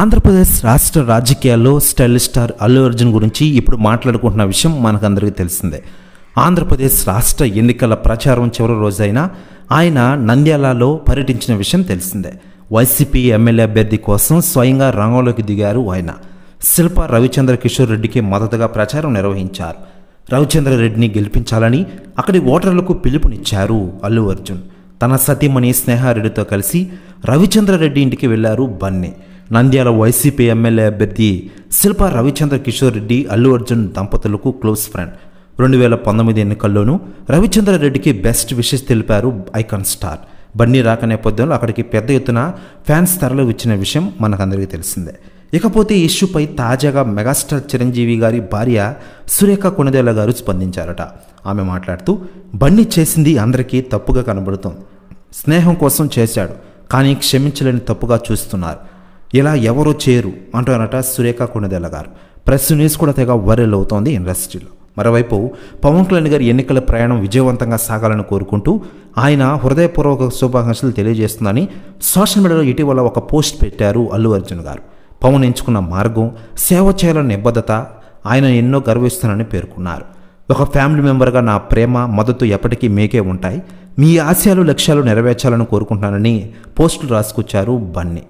ఆంధ్రప్రదేశ్ రాష్ట్ర రాజకీయాల్లో style star Allu Arjun గురించి ఇప్పుడు మాట్లాడుకుంటున్న విషయం మనకందరికీ తెలిసిందే ఆంధ్రప్రదేశ్ రాష్ట్ర ఎన్నికల ప్రచారం చివరి రోజైన ఆయన నంద్యాలలో పర్యటించిన విషయం తెలిసిందే వైసీపీ ఎమ్మెల్యే అభ్యర్థి కోసం స్వయంగా రంగంలోకి దిగారు ఆయన శిల్ప రవిచంద్ర కిషోర్ రెడ్డికి మద్దతుగా ప్రచారం నిర్వహించారు రవిచంద్ర రెడ్డిని గెలిపించాలని అక్కడి ఓటర్లకు పిలుపునిచ్చారు అల్లు అర్జున్ తన సతీమణి స్నేహారెడ్డితో కలిసి రవిచంద్ర రెడ్డి ఇంటికి వెళ్లారు బన్నీ నంద్యాల వైసీపీ ఎమ్మెల్యే అభ్యర్థి శిల్ప రవిచంద్ర కిషోర్ రెడ్డి అల్లు అర్జున్ దంపతులకు క్లోజ్ ఫ్రెండ్ రెండు వేల పంతొమ్మిది ఎన్నికల్లోనూ రవిచంద్ర రెడ్డికి బెస్ట్ విషెస్ తెలిపారు ఐకాన్ స్టార్ బన్నీ రాక నేపథ్యంలో అక్కడికి పెద్ద ఎత్తున ఫ్యాన్స్ తరలి వచ్చిన విషయం మనకందరికీ తెలిసిందే ఇకపోతే ఈ ఇష్యూపై తాజాగా మెగాస్టార్ చిరంజీవి గారి భార్య సురేఖ కొనదేల గారు స్పందించారట ఆమె మాట్లాడుతూ బన్నీ చేసింది అందరికీ తప్పుగా కనబడుతోంది స్నేహం కోసం చేశాడు కానీ క్షమించలేని తప్పుగా చూస్తున్నారు ఇలా ఎవరో చేరు అంటున్నారట సురేఖ కొనదెల్ల గారు ప్రెస్ న్యూస్ కూడా తెగ వైరల్ అవుతోంది ఇండస్ట్రీలో మరోవైపు పవన్ కళ్యాణ్ గారి ఎన్నికల ప్రయాణం విజయవంతంగా సాగాలని కోరుకుంటూ ఆయన హృదయపూర్వక శుభాకాంక్షలు తెలియజేస్తుందని సోషల్ మీడియాలో ఇటీవల ఒక పోస్ట్ పెట్టారు అల్లు అర్జున్ గారు పవన్ ఎంచుకున్న మార్గం సేవ చేయాలన్న నిబద్ధత ఆయన ఎన్నో గర్విస్తానని పేర్కొన్నారు ఒక ఫ్యామిలీ మెంబర్గా నా ప్రేమ మద్దతు ఎప్పటికీ మీకే ఉంటాయి మీ ఆశయాలు లక్ష్యాలు నెరవేర్చాలని కోరుకుంటున్నానని పోస్టులు రాసుకొచ్చారు బన్నీ